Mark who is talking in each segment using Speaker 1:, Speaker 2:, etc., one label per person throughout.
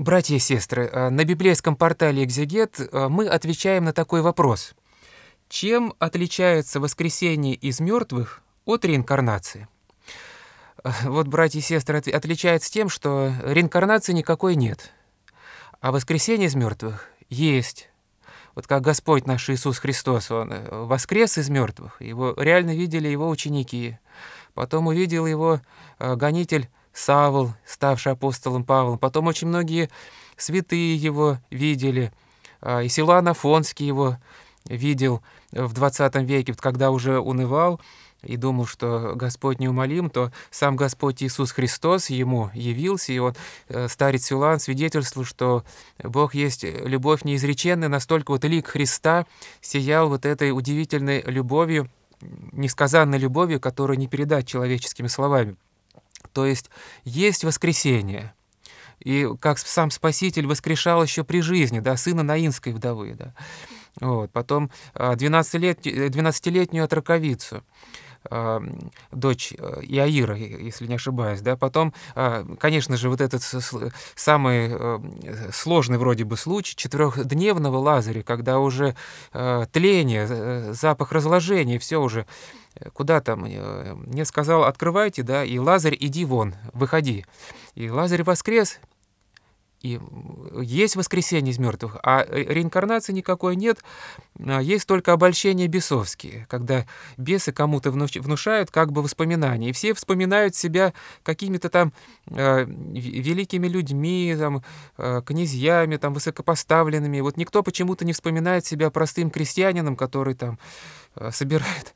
Speaker 1: Братья и сестры, э, на библейском портале «Экзегет» э, мы отвечаем на такой вопрос. Чем отличается воскресение из мертвых от реинкарнации? Э, вот, братья и сестры, отличается тем, что реинкарнации никакой нет, а воскресение из мертвых есть. Вот как Господь наш Иисус Христос, Он воскрес из мертвых, его реально видели его ученики. Потом увидел его гонитель Савл, ставший апостолом Павлом, потом очень многие святые его видели, а, и Силуан Афонский его видел в 20 веке, когда уже унывал и думал, что Господь неумолим, то сам Господь Иисус Христос ему явился, и он, э, старец Силуан, свидетельствовал, что Бог есть любовь неизреченная, настолько вот лик Христа сиял вот этой удивительной любовью, несказанной любовью, которую не передать человеческими словами то есть есть воскресение. И как сам Спаситель воскрешал еще при жизни, да, сына Наинской вдовы, да. Вот, потом 12-летнюю 12 от раковицу дочь э, Иаира, если не ошибаюсь, да, потом, а, конечно же, вот этот самый э, сложный вроде бы случай четырехдневного Лазаря, когда уже э, тление, запах разложения, все уже куда там, э, мне сказал, открывайте, да, и Лазарь, иди вон, выходи. И Лазарь воскрес, и есть воскресение из мертвых, а э, реинкарнации никакой нет, а есть только обольщения бесовские, когда бесы кому-то внушают как бы воспоминания, и все вспоминают себя какими-то там э, великими людьми, там, э, князьями, там, высокопоставленными. Вот никто почему-то не вспоминает себя простым крестьянином, который там Э, собирает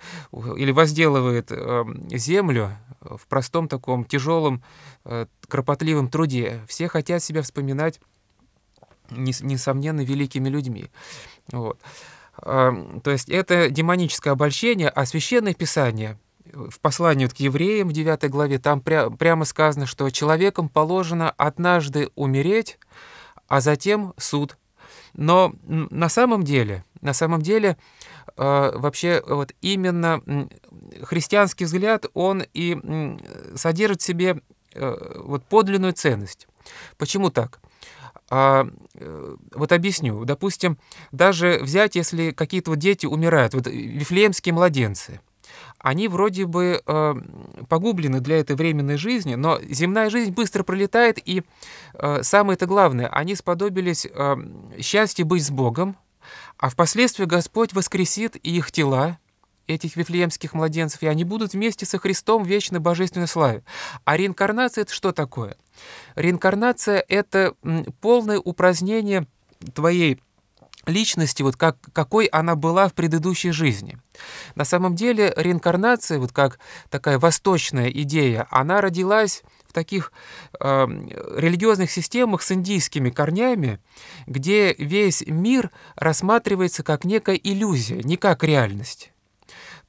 Speaker 1: или возделывает эм, землю э, в простом таком тяжелом, э, кропотливом труде. Все хотят себя вспоминать, несомненно, великими людьми. Вот. Эм, то есть это демоническое обольщение, а священное писание в послании к евреям в 9 главе, там пря прямо сказано, что человеком положено однажды умереть, а затем суд. Но на самом деле, на самом деле, э, а, вообще вот именно христианский взгляд, он и содержит в себе э, вот подлинную ценность. Почему так? А, э, вот объясню. Допустим, даже взять, если какие-то вот дети умирают, вот вифлеемские младенцы, они вроде бы э, погублены для этой временной жизни, но земная жизнь быстро пролетает, и э, самое-то главное, они сподобились э, счастью быть с Богом, а впоследствии Господь воскресит и их тела, этих вифлеемских младенцев, и они будут вместе со Христом в вечной божественной славе. А реинкарнация — это что такое? Реинкарнация — это полное упразднение твоей личности, вот как, какой она была в предыдущей жизни. На самом деле реинкарнация, вот как такая восточная идея, она родилась таких э, религиозных системах с индийскими корнями, где весь мир рассматривается как некая иллюзия, не как реальность.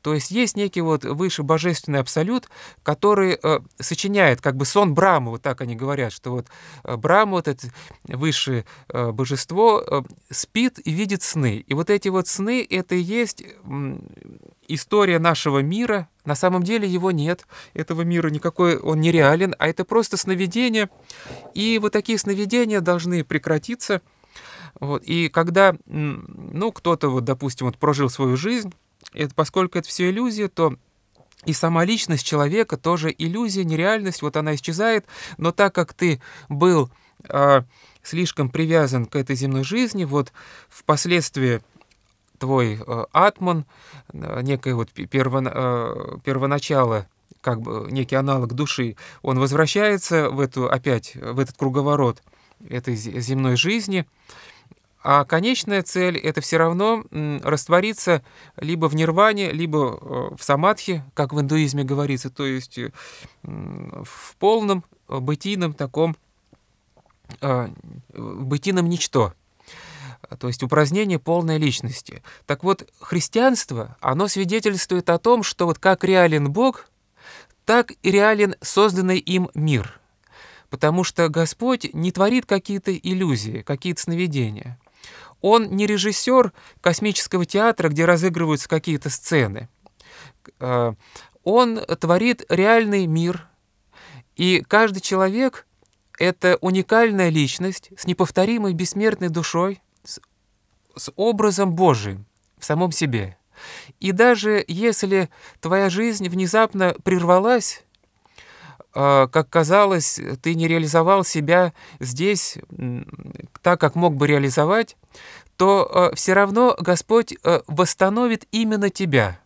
Speaker 1: То есть есть некий вот выше божественный абсолют, который э, сочиняет как бы сон Брама, вот так они говорят, что вот э, Брама, вот это высшее э, божество, э, спит и видит сны. И вот эти вот сны, это и есть э, история нашего мира. На самом деле его нет, этого мира никакой, он нереален, а это просто сновидение. И вот такие сновидения должны прекратиться. Вот. И когда, ну, кто-то, вот, допустим, вот прожил свою жизнь, это, поскольку это все иллюзия, то и сама личность человека тоже иллюзия, нереальность, вот она исчезает, но так как ты был э, слишком привязан к этой земной жизни, вот впоследствии твой э, атман, э, некое вот первон, э, первоначало, как бы некий аналог души, он возвращается в эту опять, в этот круговорот этой земной жизни, а конечная цель — это все равно раствориться либо в нирване, либо э, в самадхи, как в индуизме говорится, то есть э, в полном э, бытийном таком, бытийном ничто то есть упразднение полной личности. Так вот, христианство, оно свидетельствует о том, что вот как реален Бог, так и реален созданный им мир. Потому что Господь не творит какие-то иллюзии, какие-то сновидения. Он не режиссер космического театра, где разыгрываются какие-то сцены. Э, он творит реальный мир, и каждый человек — это уникальная личность с неповторимой бессмертной душой, с, с образом Божиим в самом себе. И даже если твоя жизнь внезапно прервалась, а, как казалось, ты не реализовал себя здесь так, как мог бы реализовать, то а, все равно Господь а, восстановит именно тебя.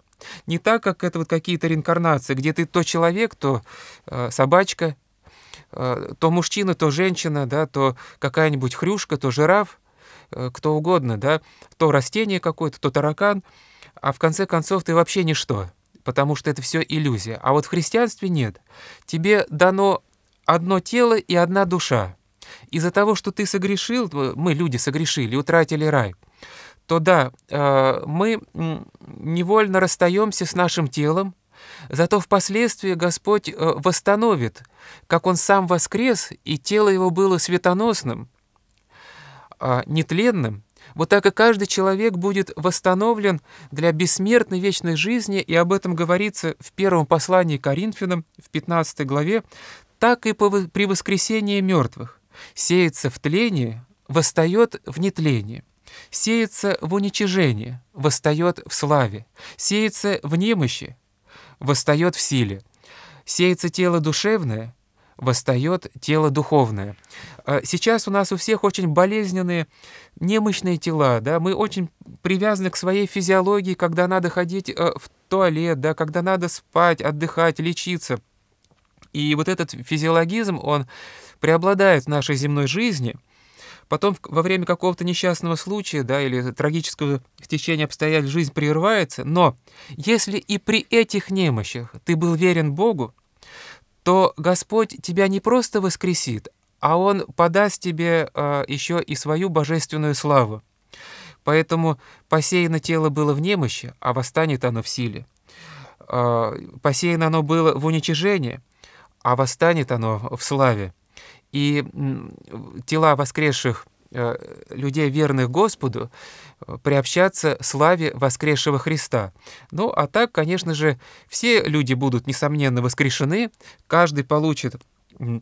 Speaker 1: Не так, как это вот какие-то реинкарнации, где ты то человек, то собачка, то мужчина, то женщина, да, то какая-нибудь хрюшка, то жираф, кто угодно, да, то растение какое-то, то таракан, а в конце концов ты вообще ничто потому что это все иллюзия. А вот в христианстве нет. Тебе дано одно тело и одна душа. Из-за того, что ты согрешил, мы, люди, согрешили, утратили рай, то да, а, мы невольно расстаемся с нашим телом, Зато впоследствии Господь э, восстановит, как Он сам воскрес, и тело Его было светоносным, а, нетленным, вот так и каждый человек будет восстановлен для бессмертной вечной жизни, и об этом говорится в первом послании Коринфянам в 15 главе, так и при воскресении мертвых. Сеется в тлении, восстает в нетлении. Сеется в уничижении, восстает в славе. Сеется в немощи, восстает в силе. Сеется тело душевное, восстает тело духовное. А сейчас у нас у всех очень болезненные, немощные тела, да, мы очень привязаны к своей физиологии, когда надо ходить э, в туалет, да, когда надо спать, отдыхать, лечиться. И вот этот физиологизм, он преобладает в нашей земной жизни – Потом во время какого-то несчастного случая да, или трагического стечения обстоятельств жизнь прерывается. Но если и при этих немощах ты был верен Богу, то Господь тебя не просто воскресит, а Он подаст тебе э, а, еще и свою божественную славу. Поэтому посеяно тело было в немощи, а восстанет оно в силе. Э, посеяно оно было в уничижении, а восстанет оно в славе. И тела воскресших Э, людей, верных Господу, э, приобщаться славе воскресшего Христа. Ну, а так, конечно же, все люди будут, несомненно, воскрешены, каждый получит э,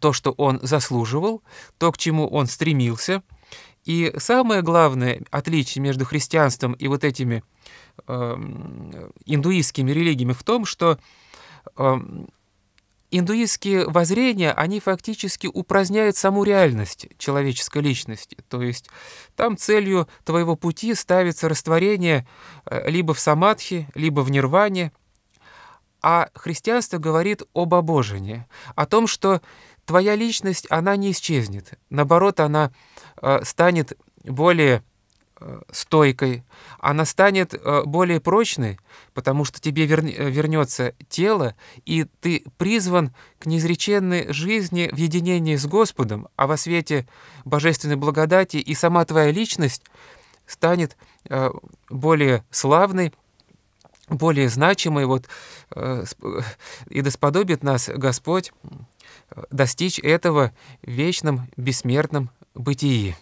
Speaker 1: то, что он заслуживал, то, к чему он стремился. И самое главное отличие между христианством и вот этими э, индуистскими религиями в том, что э, Индуистские воззрения, они фактически упраздняют саму реальность человеческой личности. То есть там целью твоего пути ставится растворение э, либо в самадхи, либо в нирване. А христианство говорит об обожении, о том, что твоя личность, она не исчезнет. Наоборот, она э, станет более Э, стойкой, она станет э, более прочной, потому что тебе э, вернется тело, и ты призван к неизреченной жизни в единении с Господом, а во свете божественной благодати и сама твоя личность станет более славной, более значимой, вот, и досподобит нас Господь достичь этого вечном бессмертном бытии.